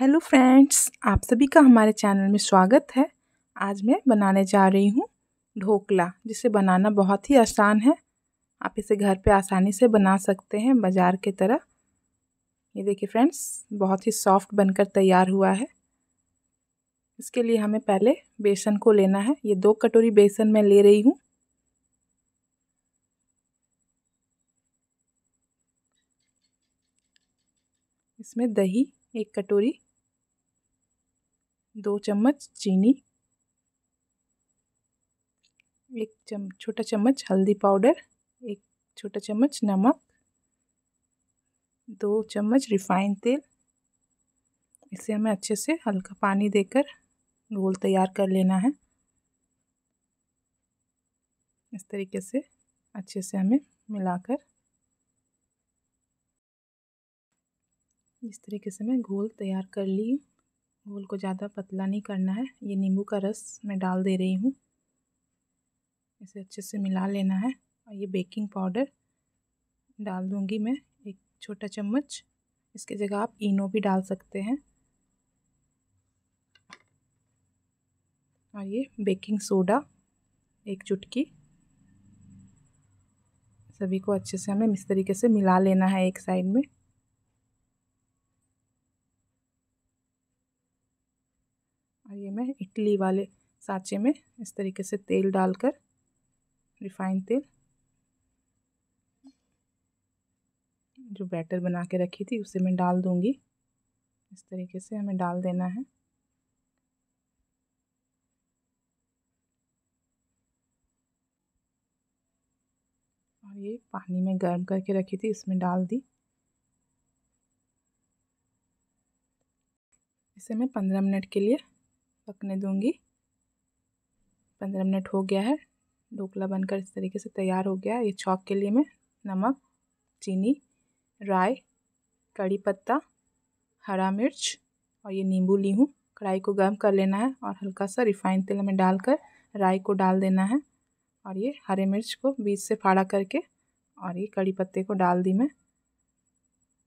Hello friends आप सभी का हमारे चैनल में स्वागत है आज मैं बनाने जा रही हूँ ढोकला जिसे बनाना बहुत ही आसान है आप इसे घर पे आसानी से बना सकते हैं बाज़ार की तरह ये देखिए फ्रेंड्स बहुत ही सॉफ्ट बनकर तैयार हुआ है इसके लिए हमें पहले बेसन को लेना है ये दो कटोरी बेसन मैं ले रही हूँ इसमें दही एक कटोरी दो चम्मच चीनी एक चम छोटा चम्मच हल्दी पाउडर एक छोटा चम्मच नमक दो चम्मच रिफाइंड तेल इसे हमें अच्छे से हल्का पानी देकर घोल तैयार कर लेना है इस तरीके से अच्छे से हमें मिलाकर इस तरीके से मैं घोल तैयार कर ली घोल को ज़्यादा पतला नहीं करना है ये नींबू का रस मैं डाल दे रही हूँ इसे अच्छे से मिला लेना है और ये बेकिंग पाउडर डाल दूँगी मैं एक छोटा चम्मच इसकी जगह आप इनो भी डाल सकते हैं और ये बेकिंग सोडा एक चुटकी सभी को अच्छे से हमें इस तरीके से मिला लेना है एक साइड में और ये मैं इडली वाले सांचे में इस तरीके से तेल डालकर रिफाइन तेल जो बैटर बना के रखी थी उसे मैं डाल दूंगी इस तरीके से हमें डाल देना है और ये पानी में गर्म करके रखी थी इसमें डाल दी इसे मैं पंद्रह मिनट के लिए पकने दूँगी पंद्रह मिनट हो गया है ढोकला बनकर इस तरीके से तैयार हो गया ये चौक के लिए मैं नमक चीनी राय कड़ी पत्ता हरा मिर्च और ये नींबू ली हूँ कढ़ाई को गर्म कर लेना है और हल्का सा रिफाइन तेल में डालकर राई को डाल देना है और ये हरे मिर्च को बीच से फाड़ा करके और ये कड़ी पत्ते को डाल दी मैं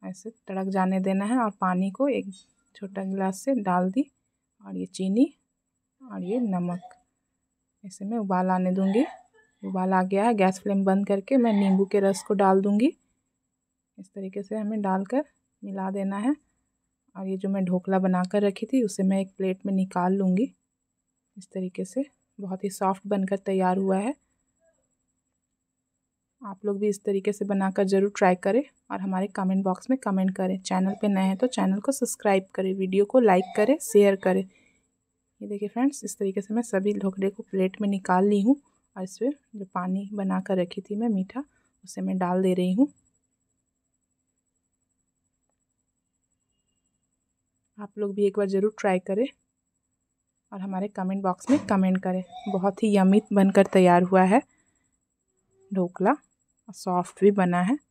ऐसे तड़क जाने देना है और पानी को एक छोटा गिलास से डाल दी और ये चीनी और ये नमक ऐसे मैं उबाल आने दूँगी उबाल आ गया है गैस फ्लेम बंद करके मैं नींबू के रस को डाल दूँगी इस तरीके से हमें डालकर मिला देना है और ये जो मैं ढोकला बना कर रखी थी उसे मैं एक प्लेट में निकाल लूँगी इस तरीके से बहुत ही सॉफ्ट बनकर तैयार हुआ है आप लोग भी इस तरीके से बनाकर ज़रूर ट्राई करें और हमारे कमेंट बॉक्स में कमेंट करें चैनल पे नए हैं तो चैनल को सब्सक्राइब करें वीडियो को लाइक करें शेयर करें ये देखिए फ्रेंड्स इस तरीके से मैं सभी ढोकले को प्लेट में निकाल ली हूँ और इस पर जो पानी बना कर रखी थी मैं मीठा उसे मैं डाल दे रही हूँ आप लोग भी एक बार ज़रूर ट्राई करें और हमारे कमेंट बॉक्स में कमेंट करें बहुत ही यमित बनकर तैयार हुआ है ढोकला सॉफ्ट भी बना है।